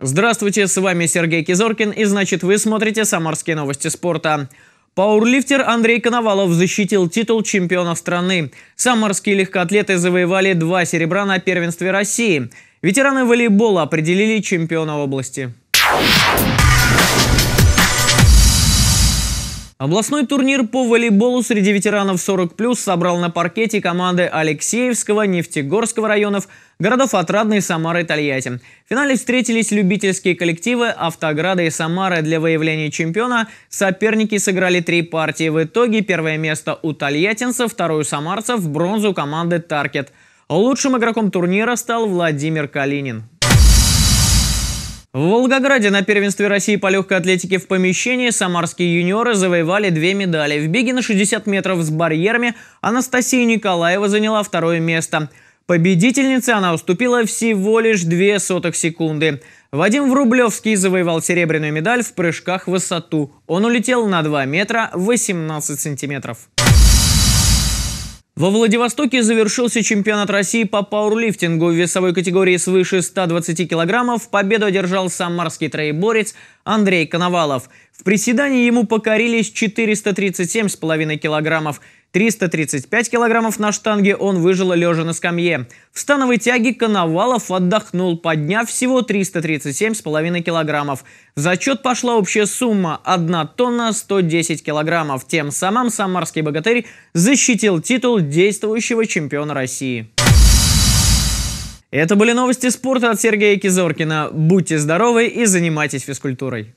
Здравствуйте, с вами Сергей Кизоркин и значит вы смотрите «Самарские новости спорта». Пауэрлифтер Андрей Коновалов защитил титул чемпиона страны. Самарские легкоатлеты завоевали два серебра на первенстве России. Ветераны волейбола определили чемпиона области. Областной турнир по волейболу среди ветеранов 40+, собрал на паркете команды Алексеевского, Нефтегорского районов, городов Отрадный, Самара и Тольятти. В финале встретились любительские коллективы Автограда и Самары. Для выявления чемпиона соперники сыграли три партии. В итоге первое место у тольяттинцев, второе у самарцев, бронзу команды «Таркет». Лучшим игроком турнира стал Владимир Калинин. В Волгограде на первенстве России по легкой атлетике в помещении самарские юниоры завоевали две медали. В беге на 60 метров с барьерами Анастасия Николаева заняла второе место. Победительнице она уступила всего лишь две сотых секунды. Вадим Врублевский завоевал серебряную медаль в прыжках в высоту. Он улетел на 2 метра 18 сантиметров. Во Владивостоке завершился чемпионат России по пауэрлифтингу в весовой категории свыше 120 килограммов. Победу одержал самарский троеборец Андрей Коновалов. В приседании ему покорились 437,5 килограммов – 335 килограммов на штанге он выжил лежа на скамье. В становой тяге Коновалов отдохнул, подняв всего 337,5 килограммов. В зачет пошла общая сумма – 1 тонна 110 килограммов. Тем самым самарский богатырь защитил титул действующего чемпиона России. Это были новости спорта от Сергея Кизоркина. Будьте здоровы и занимайтесь физкультурой.